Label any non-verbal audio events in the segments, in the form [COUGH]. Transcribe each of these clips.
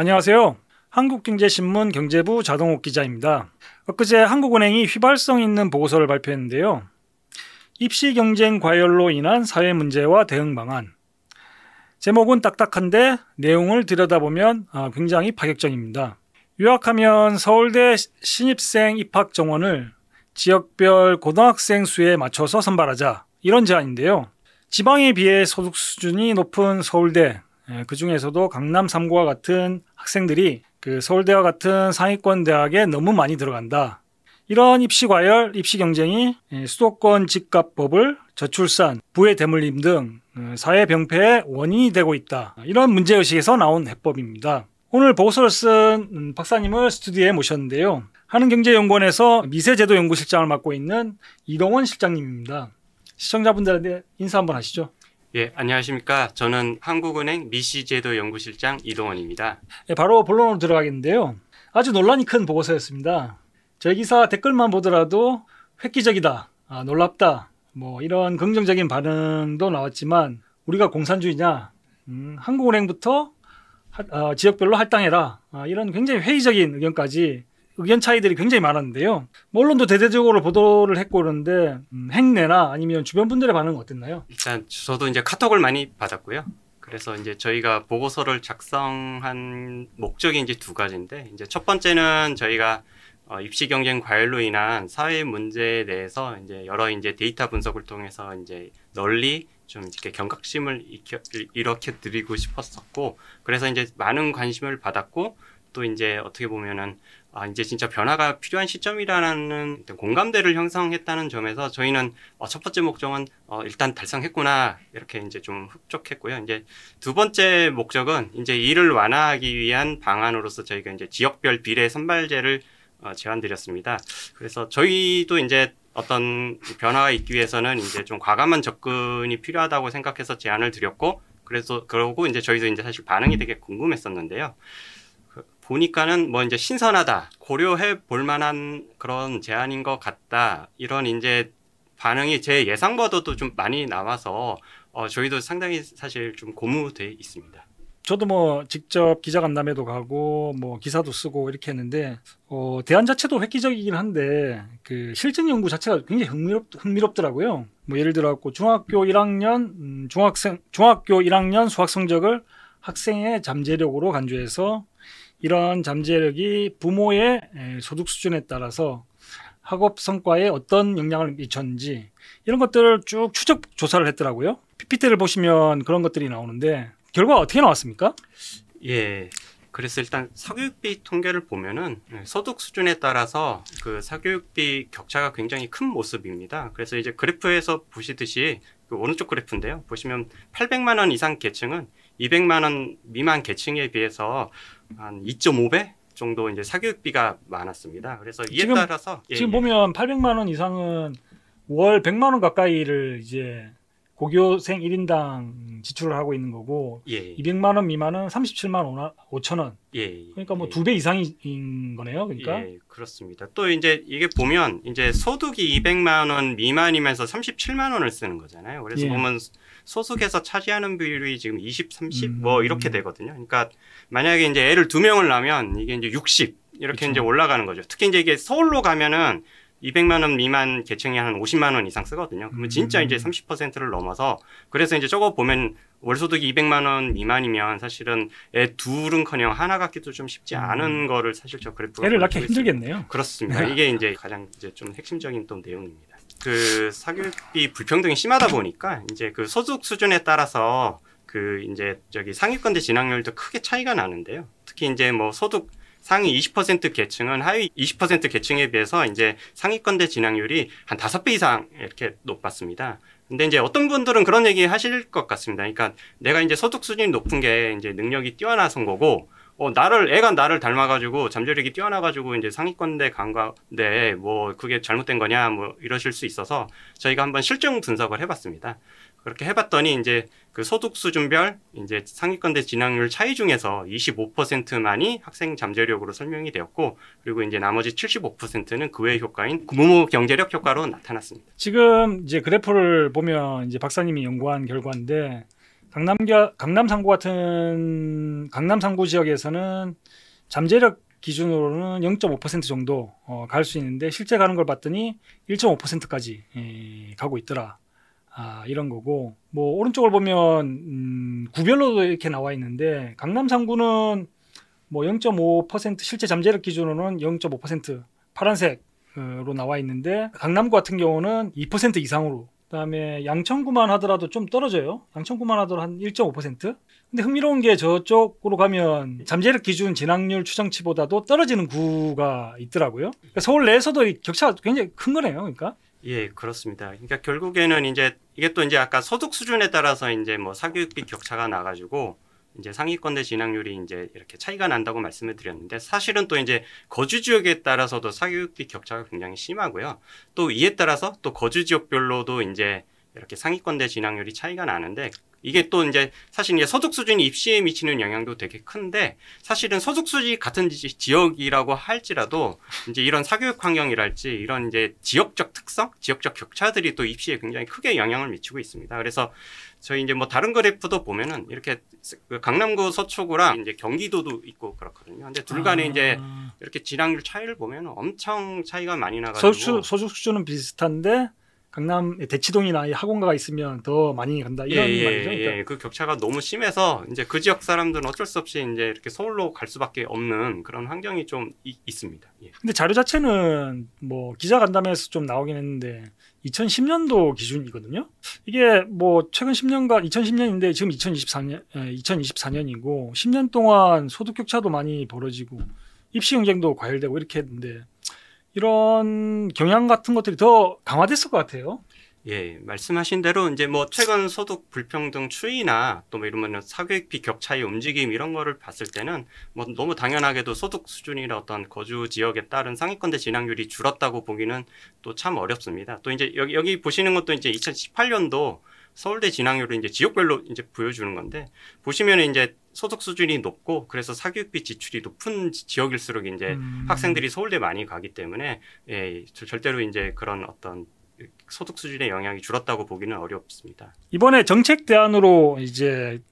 안녕하세요. 한국경제신문 경제부 자동욱 기자입니다. 엊그제 한국은행이 휘발성 있는 보고서를 발표했는데요. 입시 경쟁 과열로 인한 사회 문제와 대응 방안. 제목은 딱딱한데 내용을 들여다보면 아, 굉장히 파격적입니다. 요약하면 서울대 신입생 입학 정원을 지역별 고등학생 수에 맞춰서 선발하자 이런 제안인데요. 지방에 비해 소득 수준이 높은 서울대, 예, 그 중에서도 강남 3구와 같은 학생들이 그 서울대와 같은 상위권 대학에 너무 많이 들어간다. 이런 입시 과열, 입시 경쟁이 예, 수도권 집값법을 저출산, 부의 대물림 등 어, 사회 병폐의 원인이 되고 있다. 이런 문제의식에서 나온 해법입니다. 오늘 보고서를 쓴 음, 박사님을 스튜디오에 모셨는데요. 하는경제연구원에서 미세제도 연구실장을 맡고 있는 이동원 실장님입니다. 시청자분들한테 인사 한번 하시죠. 예, 안녕하십니까. 저는 한국은행 미시제도 연구실장 이동원입니다. 예, 바로 본론으로 들어가겠는데요. 아주 논란이 큰 보고서였습니다. 저희 기사 댓글만 보더라도 획기적이다, 아, 놀랍다, 뭐 이런 긍정적인 반응도 나왔지만 우리가 공산주의냐, 음, 한국은행부터 하, 아, 지역별로 할당해라 아, 이런 굉장히 회의적인 의견까지 의견 차이들이 굉장히 많았는데요. 뭐 언론도 대대적으로 보도를 했고 그런데 음, 행내나 아니면 주변 분들의 반응은 어땠나요? 일단 저도 이제 카톡을 많이 받았고요. 그래서 이제 저희가 보고서를 작성한 목적이 이제 두 가지인데 이제 첫 번째는 저희가 어, 입시 경쟁 과열로 인한 사회 문제에 대해서 이제 여러 이제 데이터 분석을 통해서 이제 널리 좀 이렇게 경각심을 일으켜, 일으 드리고 싶었었고 그래서 이제 많은 관심을 받았고 또 이제 어떻게 보면은 아, 이제 진짜 변화가 필요한 시점이라는 공감대를 형성했다는 점에서 저희는 어, 첫 번째 목적은 어, 일단 달성했구나 이렇게 이제 좀 흡족했고요. 이제 두 번째 목적은 이제 이를 완화하기 위한 방안으로서 저희가 이제 지역별 비례 선발제를 어, 제안드렸습니다. 그래서 저희도 이제 어떤 변화가 있기 위해서는 이제 좀 과감한 접근이 필요하다고 생각해서 제안을 드렸고 그래서 그러고 이제 저희도 이제 사실 반응이 되게 궁금했었는데요. 보니까는 뭐 이제 신선하다 고려해 볼 만한 그런 제안인 것 같다 이런 이제 반응이 제 예상보다도 좀 많이 나와서 어, 저희도 상당히 사실 좀 고무돼 있습니다. 저도 뭐 직접 기자간담회도 가고 뭐 기사도 쓰고 이렇게 했는데 어, 대안 자체도 획기적이긴 한데 그 실증 연구 자체가 굉장히 흥미롭, 더라고요뭐 예를 들어갖고 중학교 1학년 음, 중학생 중학교 1학년 수학 성적을 학생의 잠재력으로 간주해서 이런 잠재력이 부모의 소득 수준에 따라서 학업 성과에 어떤 영향을 미쳤는지 이런 것들을 쭉 추적 조사를 했더라고요. PPT를 보시면 그런 것들이 나오는데 결과 어떻게 나왔습니까? 예. 그래서 일단 사교육비 통계를 보면은 예, 소득 수준에 따라서 그 사교육비 격차가 굉장히 큰 모습입니다. 그래서 이제 그래프에서 보시듯이 그 오른쪽 그래프인데요. 보시면 800만 원 이상 계층은 200만 원 미만 계층에 비해서 한 2.5배 정도 이제 사교육비가 많았습니다. 그래서 이에 지금, 따라서 예, 지금 예. 예. 보면 800만 원 이상은 월 100만 원 가까이를 이제 고교생 1인당 지출을 하고 있는 거고 예. 200만 예. 원 미만은 37만 5천 원. 예. 예. 그러니까 뭐 두배 예. 이상인 거네요. 그러니까. 예, 그렇습니다. 또 이제 이게 보면 이제 소득이 200만 원 미만이면서 37만 원을 쓰는 거잖아요. 그래서 예. 보면 소속에서 차지하는 비율이 지금 20, 30뭐 음. 이렇게 되거든요. 그러니까 만약에 이제 애를 두 명을 낳으면 이게 이제 60 이렇게 그 이제 올라가는 거죠. 특히 이제 이게 서울로 가면은 200만 원 미만 계층이 한 50만 원 이상 쓰거든요. 그러면 음. 진짜 이제 30%를 넘어서 그래서 이제 저거 보면 월소득이 200만 원 미만이면 사실은 애 둘은커녕 하나 갖기도 좀 쉽지 음. 않은 음. 거를 사실 저그래프 애를 낳기 힘들겠네요. 그렇습니다. 이게 [LAUGHS] 이제 가장 이제 좀 핵심적인 또 내용입니다. 그 사교육비 불평등이 심하다 보니까 이제 그 소득 수준에 따라서 그 이제 저기 상위권 대 진학률도 크게 차이가 나는데요. 특히 이제 뭐 소득 상위 20% 계층은 하위 20% 계층에 비해서 이제 상위권대 진학률이 한5배 이상 이렇게 높았습니다. 근데 이제 어떤 분들은 그런 얘기 하실 것 같습니다. 그러니까 내가 이제 소득 수준이 높은 게 이제 능력이 뛰어나선 거고 어, 나를, 애가 나를 닮아가지고 잠재력이 뛰어나가지고 이제 상위권대 강과대뭐 네, 그게 잘못된 거냐 뭐 이러실 수 있어서 저희가 한번 실증 분석을 해봤습니다. 그렇게 해봤더니 이제 그 소득 수준별 이제 상위권대 진학률 차이 중에서 25%만이 학생 잠재력으로 설명이 되었고 그리고 이제 나머지 75%는 그 외 효과인 무모 경제력 효과로 나타났습니다. 지금 이제 그래프를 보면 이제 박사님이 연구한 결과인데 강남 강남 상구 같은 강남 상구 지역에서는 잠재력 기준으로는 0.5% 정도 어, 갈 수 있는데 실제 가는 걸 봤더니 1.5%까지 예, 가고 있더라. 아, 이런 거고 뭐 오른쪽을 보면 음, 구별로도 이렇게 나와 있는데 강남 3구는 뭐 0.5% 실제 잠재력 기준으로는 0.5% 파란색으로 나와 있는데 강남구 같은 경우는 2% 이상으로 그다음에 양천구만 하더라도 좀 떨어져요. 양천구만 하더라도 한 1.5%. 근데 흥미로운 게 저쪽으로 가면 잠재력 기준 진학률 추정치보다도 떨어지는 구가 있더라고요. 그러니까 서울 내에서도 격차가 굉장히 큰 거네요. 그러니까 예, 그렇습니다. 그러니까 결국에는 이제 이게 또 이제 아까 소득 수준에 따라서 이제 뭐 사교육비 격차가 나가지고 이제 상위권 대 진학률이 이제 이렇게 차이가 난다고 말씀을 드렸는데 사실은 또 이제 거주 지역에 따라서도 사교육비 격차가 굉장히 심하고요. 또 이에 따라서 또 거주 지역별로도 이제 이렇게 상위권대 진학률이 차이가 나는데 이게 또 이제 사실 이제 소득 수준이 입시에 미치는 영향도 되게 큰데 사실은 소득 수준이 같은 지, 역이라고 할지라도 이제 이런 사교육 환경이랄지 이런 이제 지역적 특성, 지역적 격차들이 또 입시에 굉장히 크게 영향을 미치고 있습니다. 그래서 저희 이제 뭐 다른 그래프도 보면은 이렇게 그 강남구 서초구랑 이제 경기도도 있고 그렇거든요. 근데 둘 간에 아. 이제 이렇게 진학률 차이를 보면 엄청 차이가 많이 나가지고 소득 수준은 비슷한데 강남 대치동이나 학원가가 있으면 더 많이 간다 이런 예, 예 말이죠. 그러니까. 예, 예, 그 격차가 너무 심해서 이제 그 지역 사람들은 어쩔 수 없이 이제 이렇게 서울로 갈 수밖에 없는 그런 환경이 좀 이, 있습니다. 예. 근데 자료 자체는 뭐 기자 간담회에서 좀 나오긴 했는데 2010년도 기준이거든요. 이게 뭐 최근 10년간 2010년인데 지금 2024년 2024년이고 10년 동안 소득 격차도 많이 벌어지고 입시 경쟁도 과열되고 이렇게 했는데 이런 경향 같은 것들이 더 강화됐을 것 같아요. 예, 말씀하신 대로 이제 뭐 최근 소득 불평등 추이나 또 뭐 이러면 사교육비 격차의 움직임 이런 거를 봤을 때는 뭐 너무 당연하게도 소득 수준이나 어떤 거주 지역에 따른 상위권대 진학률이 줄었다고 보기는 또 참 어렵습니다. 또 이제 여기, 여기 보시는 것도 이제 2018년도 서울대 진학률을 이제 지역별로 이제 보여주는 건데 보시면 이제 소득 수준이 높고 그래서 사교육비 지출이 높은 지역일수록 이제 음. 학생들이 서울대 많이 가기 때문에 예, 절대로 이제 그런 어떤 소득 수준의 영향이 줄었다고 보기는 어렵습니다. 이번에 정책 대안으로 이제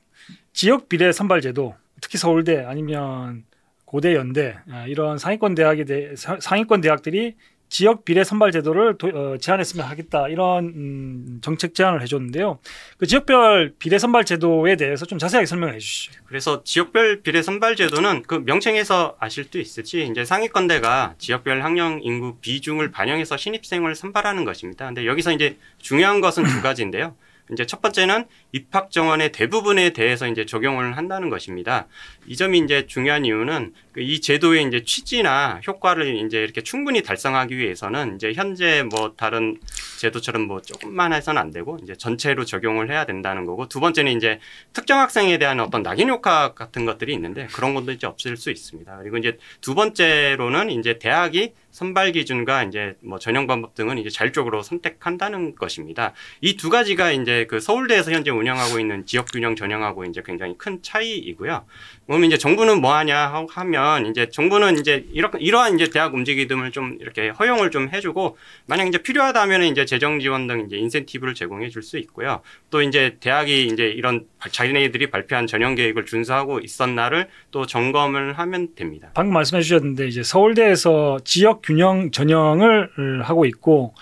지역 비례 선발 제도 특히 서울대 아니면 고대 연대 아, 이런 상위권 대학에 대 상위권 대학들이 지역 비례 선발 제도를 도, 어, 제안했으면 하겠다 이런 음, 정책 제안을 해줬는데요. 그 지역별 비례 선발 제도에 대해서 좀 자세하게 설명해 주시죠. 그래서 지역별 비례 선발 제도는 그 명칭에서 아실 수 있을지 이제 상위권대가 지역별 학령 인구 비중을 반영해서 신입생을 선발하는 것입니다. 근데 여기서 이제 중요한 것은 두 가지인데요. 이제 첫 번째는 입학 정원의 대부분에 대해서 이제 적용을 한다는 것입니다. 이 점이 이제 중요한 이유는 그 이 제도의 이제 취지나 효과를 이제 이렇게 충분히 달성하기 위해서는 이제 현재 뭐 다른 제도처럼 뭐 조금만 해서는 안 되고 이제 전체로 적용을 해야 된다는 거고 두 번째는 이제 특정 학생에 대한 어떤 낙인 효과 같은 것들이 있는데 그런 것도 이제 없앨 수 있습니다. 그리고 이제 두 번째로는 이제 대학이 선발 기준과 이제 뭐 전형 방법 등은 이제 자율적으로 선택한다는 것입니다. 이 두 가지가 이제 그 서울대에서 현재 운영하고 있는 지역 균형 전형하고 이제 굉장히 큰 차이이고요. 그러면 이제 정부는 뭐 하냐 하면 이제 정부는 이제 이러, 이러한 이제 대학 움직임을 좀 이렇게 허용을 좀 해주고 만약 이제 필요하다면 이제 재정 지원 등 이제 인센티브를 제공해 줄 수 있고요. 또 이제 대학이 이제 이런 자기네들이 발표한 전형 계획을 준수하고 있었나를 또 점검을 하면 됩니다. 방금 말씀해 주셨는데 이제 서울대에서 지역 균형 전형을 하고 있고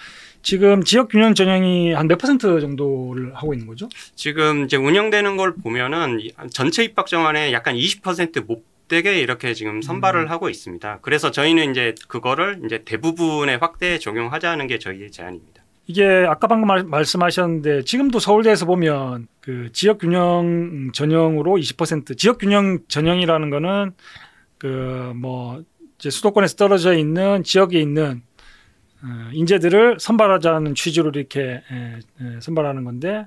지금 지역 균형 전형이 한 몇 퍼센트 정도를 하고 있는 거죠? 지금 이제 운영되는 걸 보면은 전체 입학 정안에 약간 20%못 되게 이렇게 지금 선발을 음. 하고 있습니다. 그래서 저희는 이제 그거를 이제 대부분의 확대에 적용하자는 게 저희의 제안입니다. 이게 아까 방금 말, 말씀하셨는데 지금도 서울대에서 보면 그 지역 균형 전형으로 20% 지역 균형 전형이라는 거는 그 뭐 이제 수도권에서 떨어져 있는 지역에 있는 어, 인재들을 선발하자는 취지로 이렇게 선발하는 건데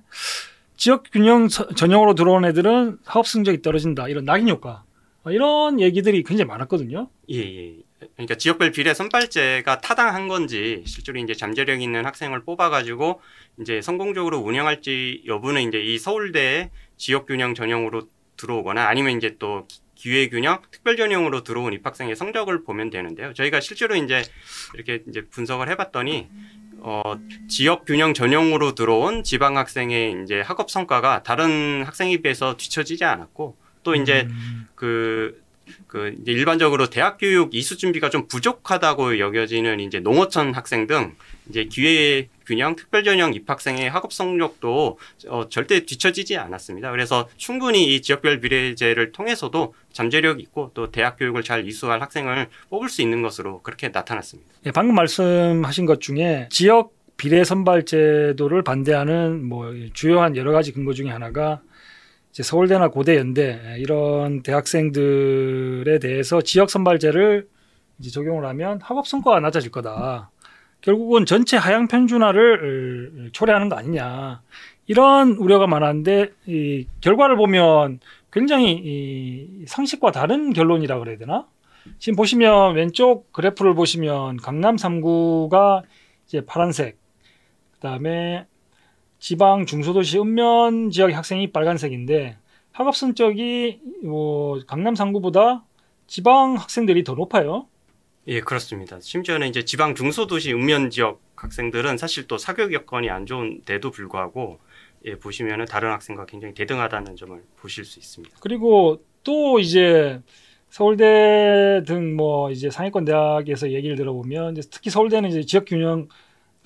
지역 균형 전형으로 들어온 애들은 사업 성적이 떨어진다 이런 낙인 효과 뭐 이런 얘기들이 굉장히 많았거든요. 예, 예. 그러니까 지역별 비례 선발제가 타당한 건지 실제로 이제 잠재력 있는 학생을 뽑아가지고 이제 성공적으로 운영할지 여부는 이제 이 서울대 지역 균형 전형으로 들어오거나 아니면 이제 또 기회균형, 특별전형으로 들어온 입학생의 성적을 보면 되는데요. 저희가 실제로 이제 이렇게 이제 분석을 해봤더니 어, 지역 균형 전형으로 들어온 지방 학생의 이제 학업 성과가 다른 학생에 비해서 뒤처지지 않았고 또 이제 음. 그그 이제 일반적으로 대학 교육 이수 준비가 좀 부족하다고 여겨지는 이제 농어촌 학생 등 이제 기회 균형 특별 전형 입학생의 학업 성적도 어, 절대 뒤처지지 않았습니다. 그래서 충분히 이 지역별 비례제를 통해서도 잠재력 있고 또 대학 교육을 잘 이수할 학생을 뽑을 수 있는 것으로 그렇게 나타났습니다. 예, 방금 말씀하신 것 중에 지역 비례 선발 제도를 반대하는 뭐 주요한 여러 가지 근거 중에 하나가 이제 서울대나 고대, 연대 예, 이런 대학생들에 대해서 지역 선발제를 이제 적용을 하면 학업 성과가 낮아질 거다. 결국은 전체 하향 편준화를 어, 초래하는 거 아니냐. 이런 우려가 많았는데 이 결과를 보면 굉장히 이 상식과 다른 결론이라 고 그래야 되나? 지금 보시면 왼쪽 그래프를 보시면 강남 3구가 이제 파란색, 그다음에 지방 중소도시 읍면 지역의 학생이 빨간색인데 학업 성적이 뭐 강남 상구보다 지방 학생들이 더 높아요. 예, 그렇습니다. 심지어는 이제 지방 중소도시 읍면 지역 학생들은 사실 또 사교육 여건이 안 좋은데도 불구하고 예, 보시면은 다른 학생과 굉장히 대등하다는 점을 보실 수 있습니다. 그리고 또 이제 서울대 등 뭐 이제 상위권 대학에서 얘기를 들어보면 특히 서울대는 이제 지역 균형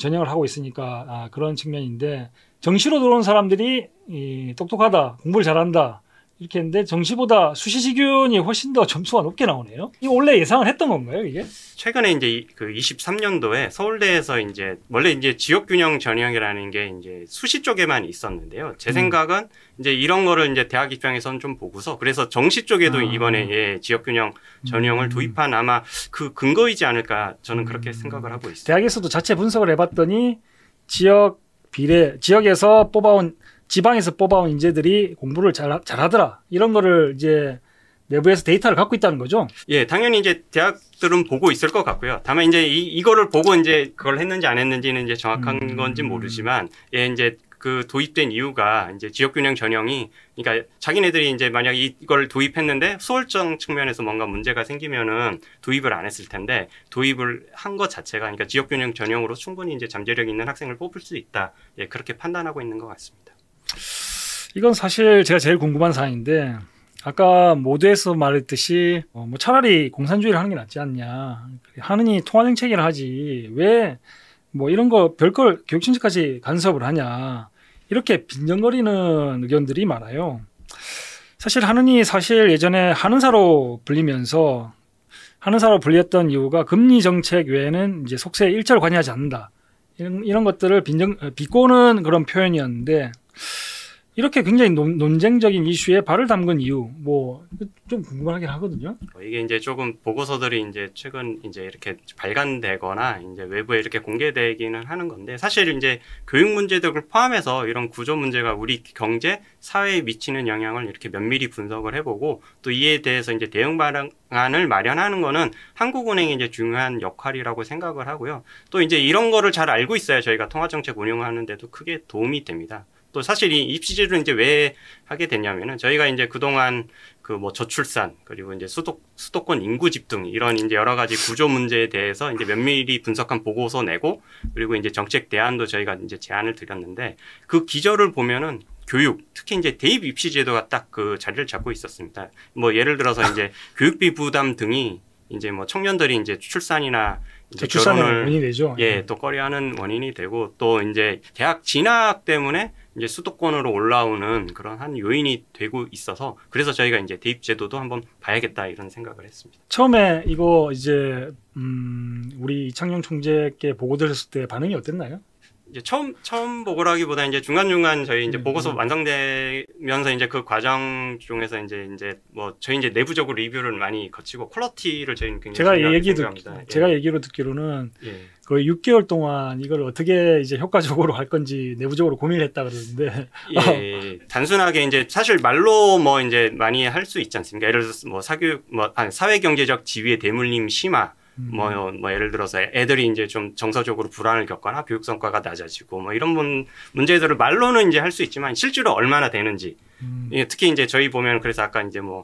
전형을 하고 있으니까 아, 그런 측면인데 정시로 들어온 사람들이 이, 똑똑하다, 공부를 잘한다, 이렇게 했는데 정시보다 수시시균이 훨씬 더 점수가 높게 나오네요. 이 원래 예상을 했던 건가요, 이게? 최근에 이제 그 23년도에 서울대에서 이제 원래 이제 지역균형 전형이라는 게 이제 수시 쪽에만 있었는데요. 제 음. 생각은 음. 이제 이런 거를 이제 대학 입장에서는 좀 보고서 그래서 정시 쪽에도 아. 이번에 예, 지역균형 음. 전형을 음. 도입한 아마 그 근거이지 않을까 저는 그렇게 음. 생각을 하고 있습니다. 대학에서도 자체 분석을 해봤더니 지역 비례 지역에서 뽑아온 지방에서 뽑아온 인재들이 공부를 잘, 잘하더라. 이런 거를 이제 내부에서 데이터를 갖고 있다는 거죠? 예, 당연히 이제 대학들은 보고 있을 것 같고요. 다만 이제 이, 이거를 보고 이제 그걸 했는지 안 했는지는 이제 정확한 음. 건지 모르지만 예, 이제 그 도입된 이유가 이제 지역균형 전형이 그러니까 자기네들이 이제 만약 이걸 도입했는데 소홀적 측면에서 뭔가 문제가 생기면은 도입을 안 했을 텐데 도입을 한 것 자체가 그러니까 지역균형 전형으로 충분히 이제 잠재력 있는 학생을 뽑을 수 있다. 예, 그렇게 판단하고 있는 것 같습니다. 이건 사실 제가 제일 궁금한 사항인데 아까 모두에서 말했듯이 어, 뭐 차라리 공산주의를 하는 게 낫지 않냐 하느니 통화정책이라 하지 왜 뭐 이런 거 별걸 교육정책까지 간섭을 하냐 이렇게 빈정거리는 의견들이 많아요. 사실 하느니 사실 예전에 한은사로 불리면서 한은사로 불렸던 이유가 금리 정책 외에는 이제 속세에 일절 관여하지 않는다 이런, 이런 것들을 빈정 어, 비꼬는 그런 표현이었는데 이렇게 굉장히 논, 쟁적인 이슈에 발을 담근 이유 뭐 좀 궁금하긴 하거든요. 어, 이게 이제 조금 보고서들이 이제 최근 이제 이렇게 발간되거나 이제 외부에 이렇게 공개되기는 하는 건데 사실 이제 교육 문제들을 포함해서 이런 구조 문제가 우리 경제 사회에 미치는 영향을 이렇게 면밀히 분석을 해보고 또 이에 대해서 이제 대응 방안을 마련하는 거는 한국은행의 이제 중요한 역할이라고 생각을 하고요. 또 이제 이런 거를 잘 알고 있어야 저희가 통화정책 운영하는데도 크게 도움이 됩니다. 또 사실 이 입시제도를 이제 왜 하게 됐냐면은 저희가 이제 그동안 그 뭐 저출산 그리고 이제 수도 수도권 인구 집중 이런 이제 여러 가지 구조 문제에 대해서 이제 면밀히 분석한 보고서 내고 그리고 이제 정책 대안도 저희가 이제 제안을 드렸는데 그 기저를 보면은 교육 특히 이제 대입 입시 제도가 딱 그 자리를 잡고 있었습니다. 뭐 예를 들어서 이제 [LAUGHS] 교육비 부담 등이 이제 뭐 청년들이 이제 출산이나 이제 그 결혼을 원인이 되죠. 예, 예, 또 꺼려하는 원인이 되고 또 이제 대학 진학 때문에 이제 수도권으로 올라오는 그런 한 요인이 되고 있어서 그래서 저희가 이제 대입 제도도 한번 봐야겠다 이런 생각을 했습니다. 처음에 이거 이제 음 우리 이창용 총재께 보고 들었을 때 반응이 어땠나요? 이제 처음 처음 보고라기보다 이제 중간 중간 저희 이제 음, 보고서 음. 완성되면서 이제 그 과정 중에서 이제 이제 뭐 저희 이제 내부적으로 리뷰를 많이 거치고 퀄러티를 저희는 굉장히 제가 얘기 듣 예. 제가 예. 얘기로 듣기로는 예. 거의 6개월 동안 이걸 어떻게 이제 효과적으로 할 건지 내부적으로 고민을 했다 그러는데 예, 예, 예. [LAUGHS] 단순하게 이제 사실 말로 뭐 이제 많이 할 수 있지 않습니까? 예를 들어서 뭐 사교육 뭐 아니 사회 경제적 지위의 대물림 심화 음. 뭐, 뭐 예를 들어서 애들이 이제 좀 정서적으로 불안을 겪거나 교육 성과가 낮아지고 뭐 이런 문, 문제들을 말로는 이제 할 수 있지만 실제로 얼마나 되는지 음. 예, 특히 이제 저희 보면 그래서 아까 이제 뭐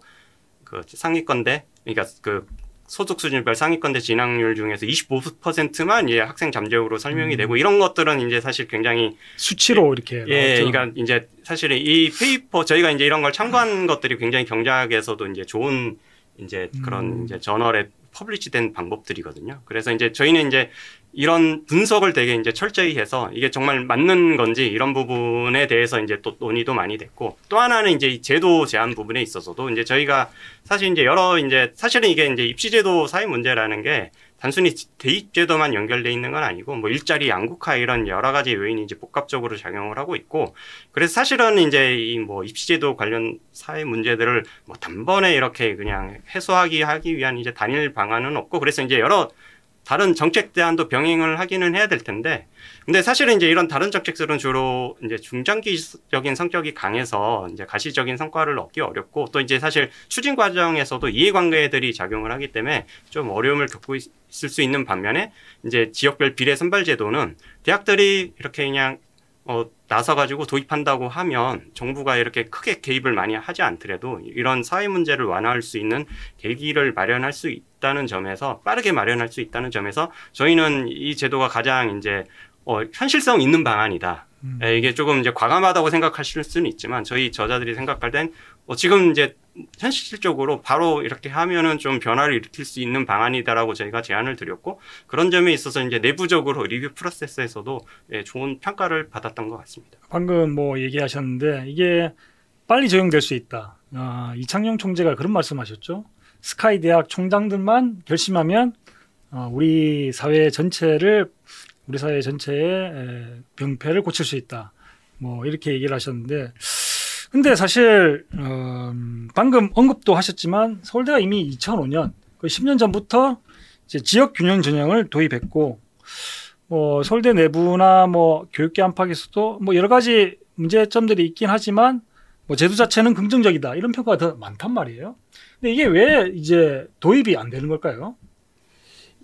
그 상위권대 그러니까 그 소득 수준별 상위권대 진학률 중에서 25%만 이제 학생 잠재우로 설명이 음. 되고 이런 것들은 이제 사실 굉장히 수치로 예, 이렇게 예, 나왔죠. 그러니까 이제 사실은 이 페이퍼 저희가 이제 이런 걸 참고한 음. 것들이 굉장히 경제학에서도 이제 좋은 이제 그런 음. 이제 저널에 퍼블리치된 방법들이거든요. 그래서 이제 저희는 이제 이런 분석을 되게 이제 철저히 해서 이게 정말 맞는 건지 이런 부분에 대해서 이제 또 논의도 많이 됐고 또 하나는 이제 제도 제한 부분에 있어서도 이제 저희가 사실 이제 여러 이제 사실은 이게 이제 입시제도 사회 문제라는 게 단순히 대입제도만 연결돼 있는 건 아니고 뭐 일자리 양극화 이런 여러 가지 요인이 이제 복합적으로 작용을 하고 있고 그래서 사실은 이제 이 뭐 입시제도 관련 사회 문제들을 뭐 단번에 이렇게 그냥 해소하기 하기 위한 이제 단일 방안은 없고 그래서 이제 여러 다른 정책 대안도 병행을 하기는 해야 될 텐데 근데 사실은 이제 이런 다른 정책들은 주로 이제 중장기적인 성격이 강해서 이제 가시적인 성과를 얻기 어렵고 또 이제 사실 추진 과정에서도 이해관계들이 작용을 하기 때문에 좀 어려움을 겪고 있을 수 있는 반면에 이제 지역별 비례 선발 제도는 대학들이 이렇게 그냥 어 나서 가지고 도입한다고 하면 정부가 이렇게 크게 개입을 많이 하지 않더라도 이런 사회 문제를 완화할 수 있는 계기를 마련할 수 있, 있다는 점에서 빠르게 마련할 수 있다는 점에서 저희는 이 제도가 가장 이제 어, 현실성 있는 방안이다. 음. 예, 이게 조금 이제 과감하다고 생각하실 수는 있지만 저희 저자들이 생각할 땐 어, 지금 이제 현실적으로 바로 이렇게 하면은 좀 변화를 일으킬 수 있는 방안이다라고 저희가 제안을 드렸고 그런 점에 있어서 이제 내부적으로 리뷰 프로세스에서도 예, 좋은 평가를 받았던 것 같습니다. 방금 뭐 얘기하셨는데 이게 빨리 적용될 수 있다. 아, 이창용 총재가 그런 말씀하셨죠. 스카이 대학 총장들만 결심하면 어, 우리 사회 전체를 우리 사회 전체의 병폐를 고칠 수 있다. 뭐 이렇게 얘기를 하셨는데 근데 사실 어, 음, 방금 언급도 하셨지만 서울대가 이미 2005년 그 10년 전부터 이제 지역 균형 전형을 도입했고 뭐 서울대 내부나 뭐 교육계 안팎에서도 뭐 여러 가지 문제점들이 있긴 하지만 뭐 제도 자체는 긍정적이다 이런 평가가 더 많단 말이에요. 근데 이게 왜 이제 도입이 안 되는 걸까요?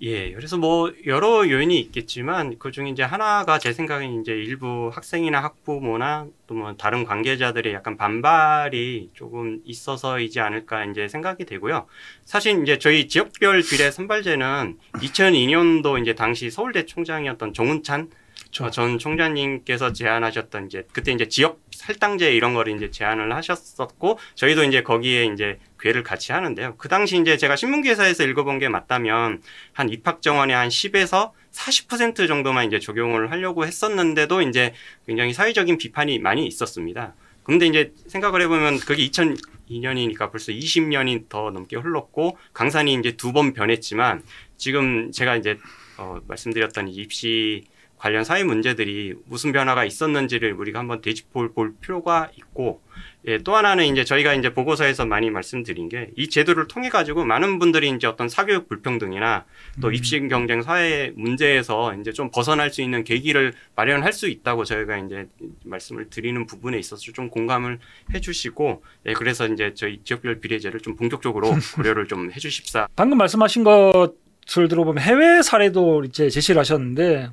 예, 그래서 뭐 여러 요인이 있겠지만 그 중에 이제 하나가 제 생각엔 이제 일부 학생이나 학부모나 또 뭐 다른 관계자들의 약간 반발이 조금 있어서이지 않을까 이제 생각이 되고요. 사실 이제 저희 지역별 비례 선발제는 2002년도 이제 당시 서울대 총장이었던 정운찬 그전 총장님께서 제안하셨던 이제 그때 이제 지역 할당제 이런 거를 이제 제안을 하셨었고 저희도 이제 거기에 이제 괴를 같이 하는데요. 그 당시 이제 제가 신문기사에서 읽어본 게 맞다면 한 입학 정원의 한 10에서 40% 정도만 이제 적용을 하려고 했었는데도 이제 굉장히 사회적인 비판이 많이 있었습니다. 그런데 이제 생각을 해보면 그게 2002년이니까 벌써 20년이 더 넘게 흘렀고 강산이 이제 두 번 변했지만 지금 제가 이제 어, 말씀드렸던 입시 관련 사회 문제들이 무슨 변화가 있었는지를 우리가 한번 되짚어 볼 필요가 있고 예, 또 하나는 이제 저희가 이제 보고서에서 많이 말씀드린 게 이 제도를 통해 가지고 많은 분들이 이제 어떤 사교육 불평등이나 또 음. 입시 경쟁 사회 문제에서 이제 좀 벗어날 수 있는 계기를 마련할 수 있다고 저희가 이제 말씀을 드리는 부분에 있어서 좀 공감을 해주시고 예, 그래서 이제 저희 지역별 비례제를 좀 본격적으로 [LAUGHS] 고려를 좀 해주십사. 방금 말씀하신 것을 들어보면 해외 사례도 이제 제시를 하셨는데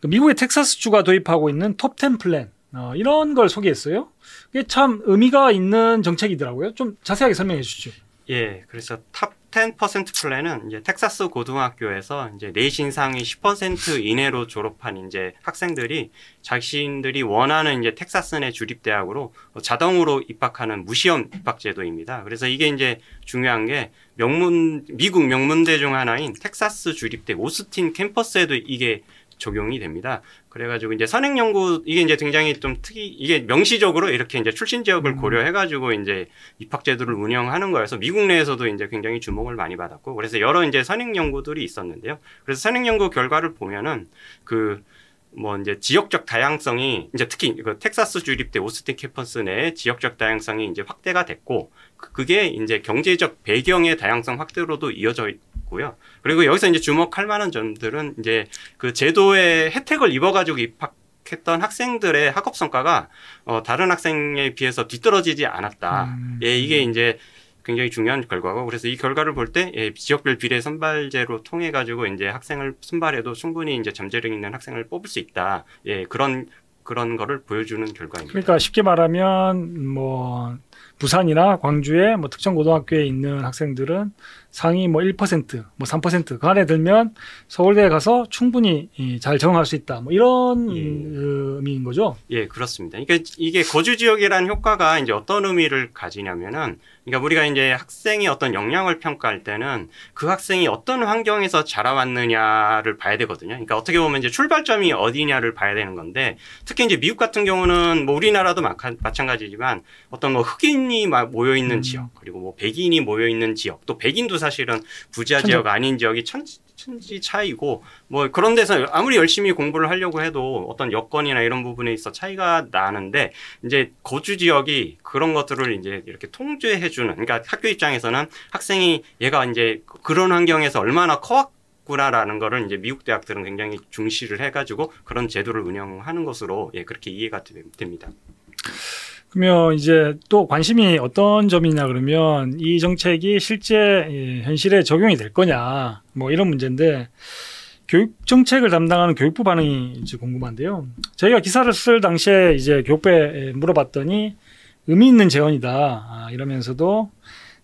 그 미국의 텍사스 주가 도입하고 있는 톱10 플랜. 어, 이런 걸 소개했어요. 이게 참 의미가 있는 정책이더라고요. 좀 자세하게 설명해 주시죠. 예, 그래서 탑 10% 플랜은 이제 텍사스 고등학교에서 이제 내신 상위 10% 이내로 졸업한 이제 학생들이 자신들이 원하는 이제 텍사스 내 주립 대학으로 자동으로 입학하는 무시험 입학 제도입니다. 그래서 이게 이제 중요한 게 명문 미국 명문대 중 하나인 텍사스 주립대 오스틴 캠퍼스에도 이게 적용이 됩니다. 그래가지고 이제 선행 연구 이게 이제 굉장히 좀 특이 이게 명시적으로 이렇게 이제 출신 지역을 음. 고려해가지고 이제 입학 제도를 운영하는 거여서 미국 내에서도 이제 굉장히 주목을 많이 받았고 그래서 여러 이제 선행 연구들이 있었는데요. 그래서 선행 연구 결과를 보면은 그 뭐 이제 지역적 다양성이 이제 특히 그 텍사스 주립대 오스틴 캠퍼스 내에 지역적 다양성이 이제 확대가 됐고 그, 그게 이제 경제적 배경의 다양성 확대로도 이어져 있고요. 그리고 여기서 이제 주목할 만한 점들은 이제 그 제도의 혜택을 입어가지고 입학 했던 학생들의 학업 성과가 어, 다른 학생에 비해서 뒤떨어지지 않았다. 음. 예, 이게 이제 굉장히 중요한 결과고 그래서 이 결과를 볼 때 예, 지역별 비례 선발제로 통해 가지고 이제 학생을 선발해도 충분히 이제 잠재력 있는 학생을 뽑을 수 있다. 예, 그런 그런 거를 보여주는 결과입니다. 그러니까 쉽게 말하면 뭐 부산이나 광주에뭐 특정 고등학교에 있는 학생들은 상위 뭐 1%, 뭐 3%그 안에 들면 서울대에 가서 충분히 잘 적응할 수 있다. 뭐 이런 예. 의미인 거죠. 예, 그렇습니다. 그러니까 이게 거주 지역이라는 효과가 이제 어떤 의미를 가지냐면은 그러니까 우리가 이제 학생이 어떤 역량을 평가할 때는 그 학생이 어떤 환경에서 자라왔느냐를 봐야 되거든요. 그러니까 어떻게 보면 이제 출발점이 어디냐를 봐야 되는 건데 특히 이제 미국 같은 경우는 뭐 우리나라도 마찬가지지만 어떤 뭐 흑인 유인이 모여 있는 음. 지역 그리고 뭐 백인이 모여 있는 지역 또 백인도 사실은 부자 천지. 지역 아닌 지역이 천, 천지 차이고 뭐 그런 데서 아무리 열심히 공부를 하려고 해도 어떤 여건이나 이런 부분에 있어 차이가 나는데 이제 거주 지역이 그런 것들을 이제 이렇게 통제해 주는 그러니까 학교 입장에서는 학생이 얘가 이제 그런 환경에서 얼마나 커왔 구나라는 거를 이제 미국 대학들은 굉장히 중시를 해가지고 그런 제도를 운영하는 것으로 예 그렇게 이해가 됩니다. 그러면 이제 또 관심이 어떤 점이냐 그러면 이 정책이 실제 예, 현실에 적용이 될 거냐 뭐 이런 문제인데 교육 정책을 담당하는 교육부 반응이 이제 궁금한데요. 저희가 기사를 쓸 당시에 이제 교육부에 물어봤더니 의미 있는 재원이다 아, 이러면서도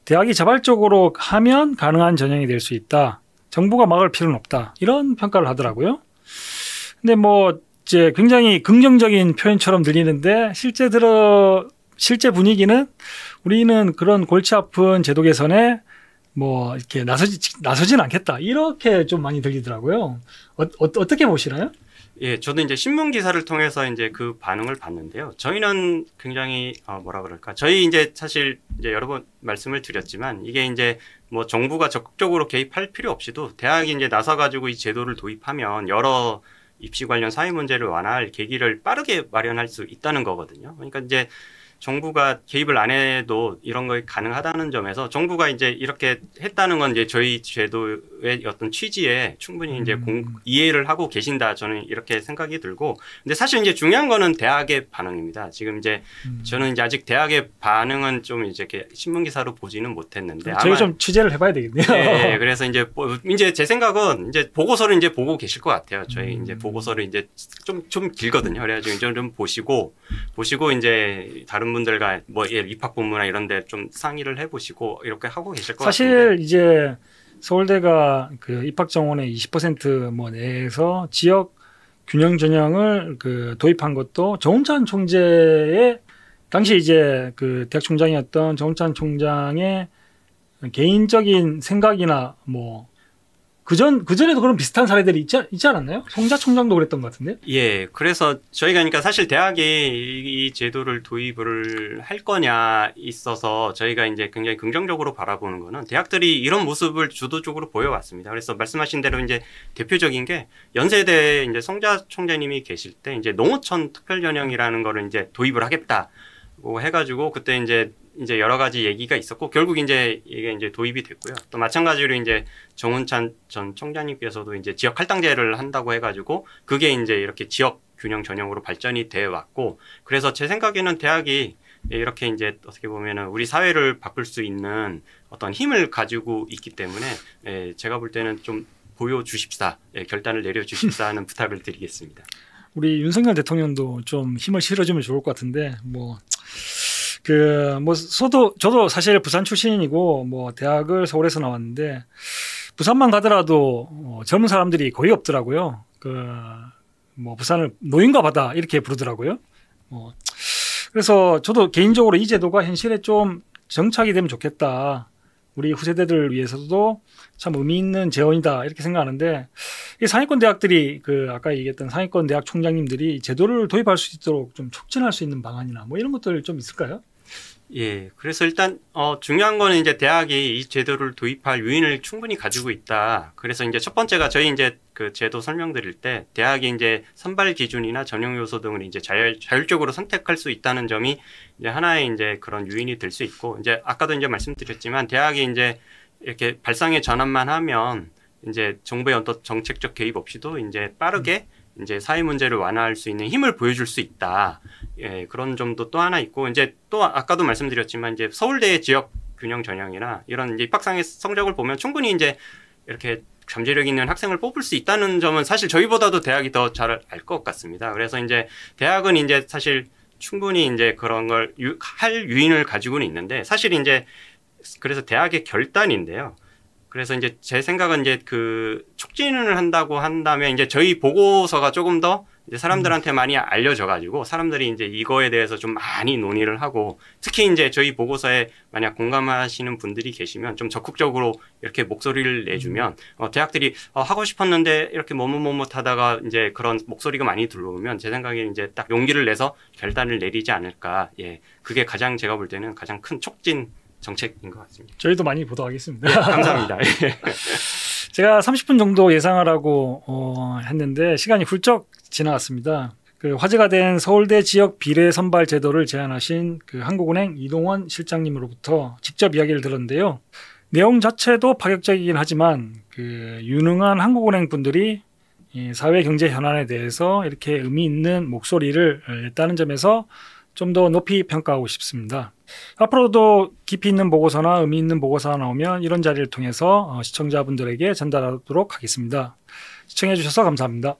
대학이 자발적으로 하면 가능한 전형이 될 수 있다. 정부가 막을 필요는 없다. 이런 평가를 하더라고요. 근데 뭐 이제 굉장히 긍정적인 표현처럼 들리는데 실제 들어 실제 분위기는 우리는 그런 골치 아픈 제도 개선에 뭐 이렇게 나서지 나서진 않겠다 이렇게 좀 많이 들리더라고요. 어, 어 떻게 보시나요? 예, 저는 이제 신문 기사를 통해서 이제 그 반응을 봤는데요. 저희는 굉장히 어, 뭐라 그럴까? 저희 이제 사실 이제 여러 번 말씀을 드렸지만 이게 이제 뭐 정부가 적극적으로 개입할 필요 없이도 대학이 이제 나서 가지고 이 제도를 도입하면 여러 입시 관련 사회 문제를 완화할 계기를 빠르게 마련할 수 있다는 거거든요. 그러니까 이제 정부가 개입을 안 해도 이런 거 가능하다는 점에서 정부가 이제 이렇게 했다는 건 이제 저희 제도 의 어떤 취지에 충분히 이제 공, 음. 이해를 하고 계신다 저는 이렇게 생각이 들고 근데 사실 이제 중요한 거는 대학의 반응입니다. 지금 이제 음. 저는 이제 아직 대학의 반응은 좀 이제 이렇게 신문 기사로 보지는 못했는데 저희 좀 취재를 해봐야 되겠네요. 네, 예, [LAUGHS] 그래서 이제 뭐 이제 제 생각은 이제 보고서를 이제 보고 계실 것 같아요. 저희 음. 이제 보고서를 이제 좀좀 좀 길거든요. 그래가지고 이제 좀 보시고 보시고 이제 다른 분들과 뭐 예, 입학 본부나 이런데 좀 상의를 해보시고 이렇게 하고 계실 것 사실 같은데 사실 이제 서울대가 그 입학 정원의 20%뭐 내에서 지역 균형 전형을 그 도입한 것도 정찬 총재의 당시 이제 그 대학 총장이었던 정찬 총장의 개인적인 생각이나 뭐 그전 그전에도 그런 비슷한 사례들이 있지, 있지 않았나요? 성자총장도 그랬던 것 같은데. 예, 그래서 저희가 그러니까 사실 대학에 이 제도를 도입을 할 거냐 있어서 저희가 이제 굉장히 긍정적으로 바라보는 거는 대학들이 이런 모습을 주도적으로 보여왔습니다. 그래서 말씀하신 대로 이제 대표적인 게 연세대 이제 성자 총장님이 계실 때 이제 농어촌 특별전형이라는 거를 이제 도입을 하겠다. 뭐 해가지고 그때 이제 이제 여러 가지 얘기가 있었고 결국 이제 이게 이제 도입이 됐고요. 또 마찬가지로 이제 정은찬전총장님께서도 이제 지역 할당제를 한다고 해가지고 그게 이제 이렇게 지역 균형 전형으로 발전이 돼 왔고 그래서 제 생각에는 대학이 이렇게 이제 어떻게 보면은 우리 사회를 바꿀 수 있는 어떤 힘을 가지고 있기 때문에 예, 제가 볼 때는 좀 보여주십사 예, 결단을 내려주십사 하는 [LAUGHS] 부탁을 드리겠습니다. 우리 윤석열 대통령도 좀 힘을 실어주면 좋을 것 같은데 뭐. 그, 뭐, 저도, 저도 사실 부산 출신이고, 뭐, 대학을 서울에서 나왔는데, 부산만 가더라도 어, 젊은 사람들이 거의 없더라고요. 그, 뭐, 부산을 노인과 바다 이렇게 부르더라고요. 뭐, 그래서 저도 개인적으로 이 제도가 현실에 좀 정착이 되면 좋겠다. 우리 후세대들 위해서도 참 의미 있는 재원이다 이렇게 생각하는데 이 상위권 대학들이 그 아까 얘기했던 상위권 대학 총장님들이 제도를 도입할 수 있도록 좀 촉진할 수 있는 방안이나 뭐 이런 것들 좀 있을까요? 예, 그래서 일단 어, 중요한 거는 이제 대학이 이 제도를 도입할 유인을 충분히 가지고 있다. 그래서 이제 첫 번째가 저희 이제 그 제도 설명드릴 때 대학이 이제 선발 기준이나 전형 요소 등을 이제 자율, 자율적으로 선택할 수 있다는 점이 이제 하나의 이제 그런 유인이 될 수 있고 이제 아까도 이제 말씀드렸지만 대학이 이제 이렇게 발상의 전환만 하면 이제 정부의 어떤 정책적 개입 없이도 이제 빠르게 음. 이제 사회 문제를 완화할 수 있는 힘을 보여줄 수 있다. 예, 그런 점도 또 하나 있고 이제 또 아까도 말씀드렸지만 이제 서울대 지역 균형 전형이나 이런 이제 입학상의 성적을 보면 충분히 이제 이렇게 잠재력 있는 학생을 뽑을 수 있다는 점은 사실 저희보다도 대학이 더 잘 알 것 같습니다. 그래서 이제 대학은 이제 사실 충분히 이제 그런 걸 할 유인을 가지고는 있는데 사실 이제 그래서 대학의 결단인데요. 그래서 이제 제 생각은 이제 그 촉진을 한다고 한다면 이제 저희 보고서가 조금 더 이제 사람들한테 많이 알려져 가지고 사람들이 이제 이거에 대해서 좀 많이 논의를 하고 특히 이제 저희 보고서에 만약 공감하시는 분들이 계시면 좀 적극적으로 이렇게 목소리를 내주면 어 대학들이 어 하고 싶었는데 이렇게 머뭇머뭇하다가 이제 그런 목소리가 많이 들어오면 제 생각에 이제 딱 용기를 내서 결단을 내리지 않을까 예 그게 가장 제가 볼 때는 가장 큰 촉진 정책인 것 같습니다. 저희도 많이 보도하겠습니다. 네, 감사합니다. 예. [LAUGHS] 제가 30분 정도 예상하라고 어, 했는데 시간이 훌쩍 지나갔습니다. 그 화제가 된 서울대 지역 비례 선발 제도를 제안하신 그 한국은행 이동원 실장님으로부터 직접 이야기를 들었는데요. 내용 자체도 파격적이긴 하지만 그 유능한 한국은행 분들이 사회 경제 현안에 대해서 이렇게 의미 있는 목소리를 냈다는 점에서 좀 더 높이 평가하고 싶습니다. 앞으로도 깊이 있는 보고서나 의미 있는 보고서가 나오면 이런 자리를 통해서 어, 시청자분들에게 전달하도록 하겠습니다. 시청해주셔서 감사합니다.